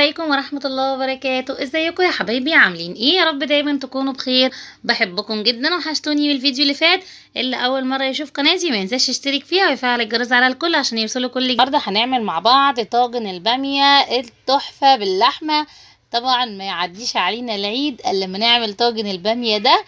عليكم ورحمة الله وبركاته ازيكم يا حبايبي عاملين ايه يا رب دايما تكونوا بخير بحبكم جدا وحشتوني بالفيديو اللي فات اللي اول مرة يشوف قناتي ما ينساش يشترك فيها ويفعل الجرس على الكل عشان يوصلوا كل جديد برضه هنعمل مع بعض طاجن البامية التحفة باللحمة طبعا ما يعديش علينا العيد الا ما نعمل طاجن البامية ده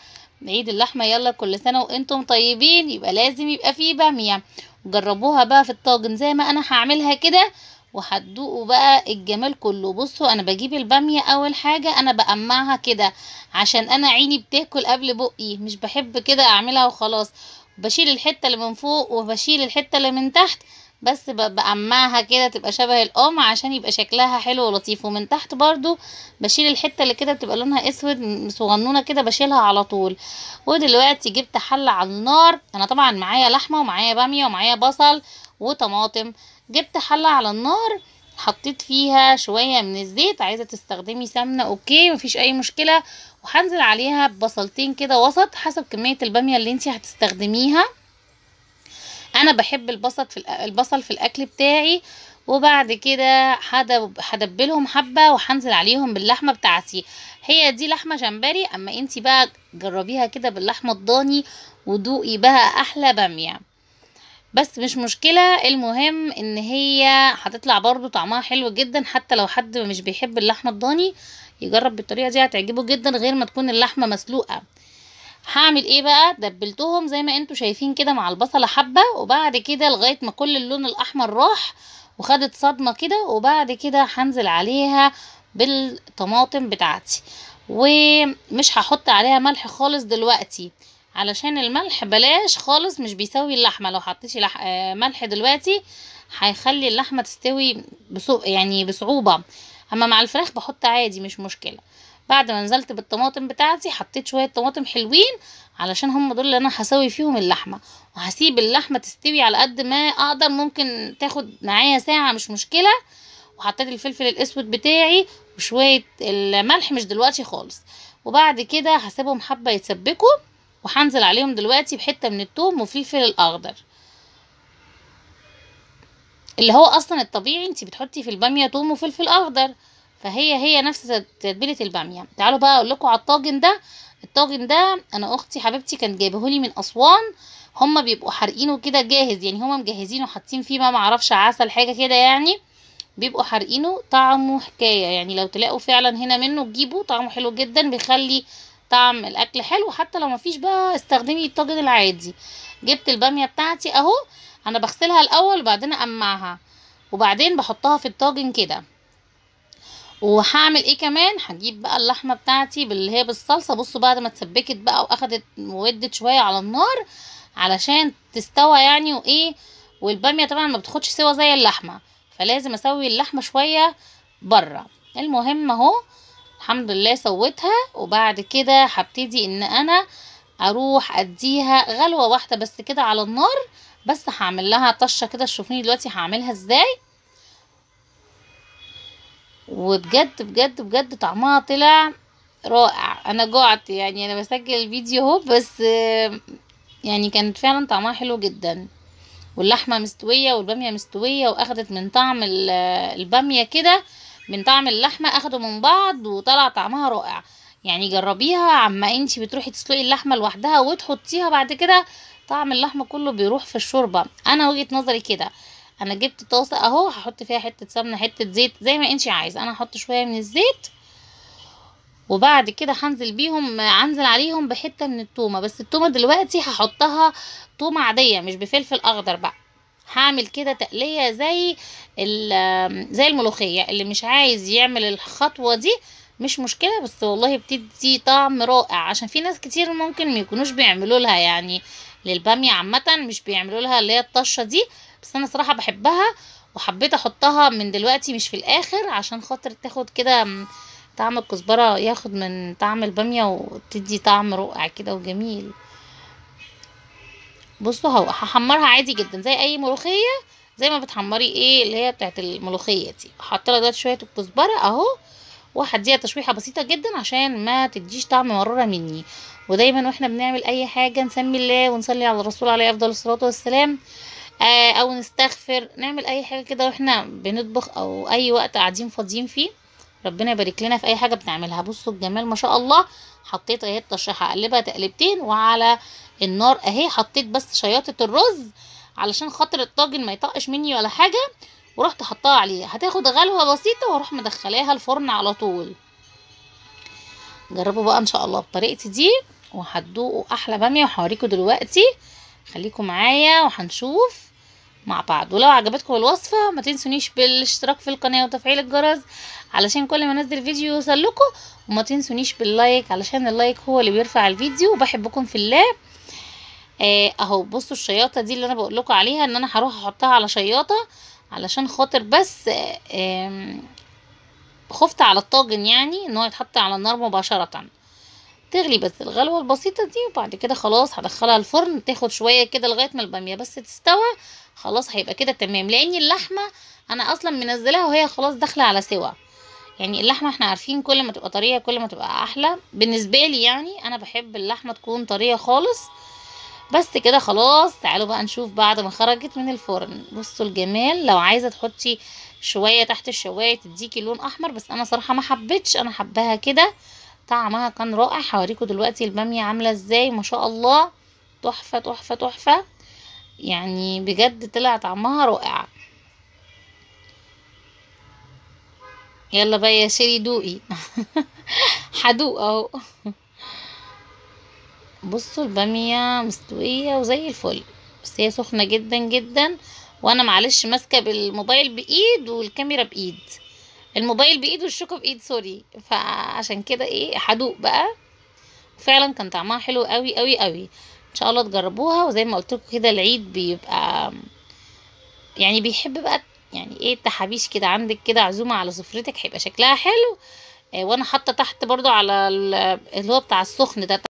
عيد اللحمة يلا كل سنة وانتم طيبين يبقى لازم يبقى فيه بامية جربوها بقى في الطاجن زي ما انا هعملها كده وهتدوقوا بقى الجمال كله بصوا انا بجيب الباميه اول حاجه انا بقمعها كده عشان انا عيني بتاكل قبل بقي مش بحب كده اعملها وخلاص بشيل الحته اللي من فوق وبشيل الحته اللي من تحت بس بقمعها كده تبقى شبه القمع عشان يبقى شكلها حلو ولطيف ومن تحت برضو بشيل الحته اللي كده بتبقى لونها اسود صغنونه كده بشيلها على طول ودلوقتي جبت حله على النار انا طبعا معايا لحمه ومعايا باميه ومعايا بصل وطماطم جبت حلة على النار حطيت فيها شوية من الزيت عايزة تستخدمي سمنة اوكي مفيش اي مشكلة وهنزل عليها ببصلتين كده وسط حسب كمية البامية اللي انتي هتستخدميها انا بحب البصل في البصل في الاكل بتاعي وبعد كده هدبلهم حبه وهنزل عليهم باللحمه بتاعتي هي دي لحمه جمبري اما انتي بقى جربيها كده باللحمه الضاني ودوقي بقى احلى باميه بس مش مشكلة المهم ان هي هتطلع برضو طعمها حلو جدا حتى لو حد مش بيحب اللحمة الضاني يجرب بالطريقة دي هتعجبه جدا غير ما تكون اللحمة مسلوقة هعمل ايه بقى دبلتهم زي ما انتوا شايفين كده مع البصلة حبة وبعد كده لغاية ما كل اللون الاحمر راح وخدت صدمة كده وبعد كده هنزل عليها بالطماطم بتاعتي ومش هحط عليها ملح خالص دلوقتي علشان الملح بلاش خالص مش بيسوي اللحمه لو حطيتي لح... آه، ملح دلوقتي هيخلي اللحمه تستوي بصو... يعني بصعوبه اما مع الفراخ بحط عادي مش مشكله بعد ما نزلت بالطماطم بتاعتي حطيت شويه طماطم حلوين علشان هم دول اللي انا هسوي فيهم اللحمه وهسيب اللحمه تستوي على قد ما اقدر ممكن تاخد معايا ساعه مش مشكله وحطيت الفلفل الاسود بتاعي وشويه الملح مش دلوقتي خالص وبعد كده هسيبهم حبه يتسبكوا وهنزل عليهم دلوقتي بحتة من التوم وفلفل الأخضر اللي هو أصلا الطبيعي انتي بتحطي في البامية توم وفلفل أخضر فهي هي نفس تتبيلة البامية تعالوا بقى أقول لكم على الطاجن ده الطاجن ده أنا أختي حبيبتي كانت لي من أسوان هما بيبقوا حارقينه كده جاهز يعني هما مجهزينه حاطين فيه ما معرفش عسل حاجة كده يعني بيبقوا حارقينه طعمه حكاية يعني لو تلاقوا فعلا هنا منه تجيبوا طعمه حلو جدا بيخلي طعم الاكل حلو حتى لو مفيش بقى استخدمي الطاجن العادي جبت الباميه بتاعتي اهو انا بغسلها الاول وبعدين اقمعها وبعدين بحطها في الطاجن كده وهعمل ايه كمان هجيب بقى اللحمه بتاعتي باللي هي بالصلصه بصوا بعد ما اتسبكت بقى واخدت ودت شويه على النار علشان تستوى يعني وايه والباميه طبعا ما بتاخدش سوى زي اللحمه فلازم اسوي اللحمه شويه بره المهم اهو الحمد لله سويتها وبعد كده هبتدي ان انا اروح اديها غلوه واحده بس كده على النار بس هعمل لها طشه كده شوفوني دلوقتي هعملها ازاي وبجد بجد بجد طعمها طلع رائع انا جعت يعني انا بسجل الفيديو اهو بس يعني كانت فعلا طعمها حلو جدا واللحمه مستويه والباميه مستويه واخدت من طعم الباميه كده من طعم اللحمه اخدوا من بعض وطلع طعمها رائع يعني جربيها عما انتي بتروحي تسلقي اللحمه لوحدها وتحطيها بعد كده طعم اللحمه كله بيروح في الشوربه انا وجهه نظري كده انا جبت طاسه اهو هحط فيها حته سمنه حته زيت زي ما انتي عايزه انا هحط شويه من الزيت وبعد كده هنزل بيهم هنزل عليهم بحته من التومه بس التومه دلوقتي هحطها تومه عاديه مش بفلفل اخضر بقى هعمل كده تقلية زي زي الملوخية اللي مش عايز يعمل الخطوة دي مش مشكلة بس والله بتدي طعم رائع عشان في ناس كتير ممكن ميكونوش بيعملوا لها يعني للبامية عامة مش بيعملوا لها اللي هي الطشة دي بس انا صراحة بحبها وحبيت احطها من دلوقتي مش في الاخر عشان خاطر تاخد كده طعم الكزبرة ياخد من طعم البامية وتدي طعم رائع كده وجميل بصوا اهو هحمرها عادي جدا زي اي ملوخيه زي ما بتحمري ايه اللي هي بتاعت الملوخيه دي هحطلها لها دلوقتي شويه الكزبره اهو وهديها تشويحه بسيطه جدا عشان ما تديش طعم مراره مني ودايما واحنا بنعمل اي حاجه نسمي الله ونصلي على الرسول عليه افضل الصلاه والسلام آه، او نستغفر نعمل اي حاجه كده واحنا بنطبخ او اي وقت قاعدين فاضيين فيه ربنا يبارك لنا في اي حاجه بنعملها بصوا الجمال ما شاء الله حطيت اهي التشريحه اقلبها تقلبتين وعلى النار اهي حطيت بس شياطه الرز علشان خاطر الطاجن ما يطقش مني ولا حاجه ورحت حطاها عليه هتاخد غلوه بسيطه واروح مدخلاها الفرن على طول جربوا بقى ان شاء الله بطريقتي دي وهتدوقوا احلى باميه وهوريكم دلوقتي خليكم معايا وهنشوف مع بعض ولو عجبتكم الوصفة ما تنسونيش بالاشتراك في القناة وتفعيل الجرس علشان كل ما انزل فيديو لكم وما تنسونيش باللايك علشان اللايك هو اللي بيرفع الفيديو وبحبكم في الله آه، اهو بصوا الشياطة دي اللي انا لكم عليها ان انا هروح احطها على شياطة علشان خاطر بس آه، خفت على الطاجن يعني ان هو يتحط على النار مباشرة تغلي بس الغلوة البسيطة دي وبعد كده خلاص هدخلها الفرن تاخد شوية كده لغاية ما البامية بس تستوى خلاص هيبقى كده تمام لان اللحمة انا اصلا منزلاها وهي خلاص داخلة على سوا يعني اللحمة احنا عارفين كل ما تبقى طرية كل ما تبقى احلى بالنسبة لي يعني انا بحب اللحمة تكون طرية خالص بس كده خلاص تعالوا بقى نشوف بعد ما خرجت من الفرن بصوا الجمال لو عايزه تحطي شويه تحت الشوايه تديكي لون احمر بس انا صراحه ما حبيتش انا حباها كده طعمها كان رائع هوريكم دلوقتي الباميه عامله ازاي ما شاء الله تحفه تحفه تحفه يعني بجد طلع طعمها رائع يلا بقى يا شيري دوقي هدوق اهو بصوا الباميه مستويه وزي الفل بس هي سخنه جدا جدا وانا معلش ماسكه بالموبايل بايد والكاميرا بايد الموبايل بايد والشوكه بايد سوري فعشان كده ايه حدوق بقى فعلا كان طعمها حلو قوي قوي قوي ان شاء الله تجربوها وزي ما قلت كده العيد بيبقى يعني بيحب بقى يعني ايه التحابيش كده عندك كده عزومه على سفرتك هيبقى شكلها حلو آه، وانا حاطه تحت برضو على اللي هو بتاع السخن ده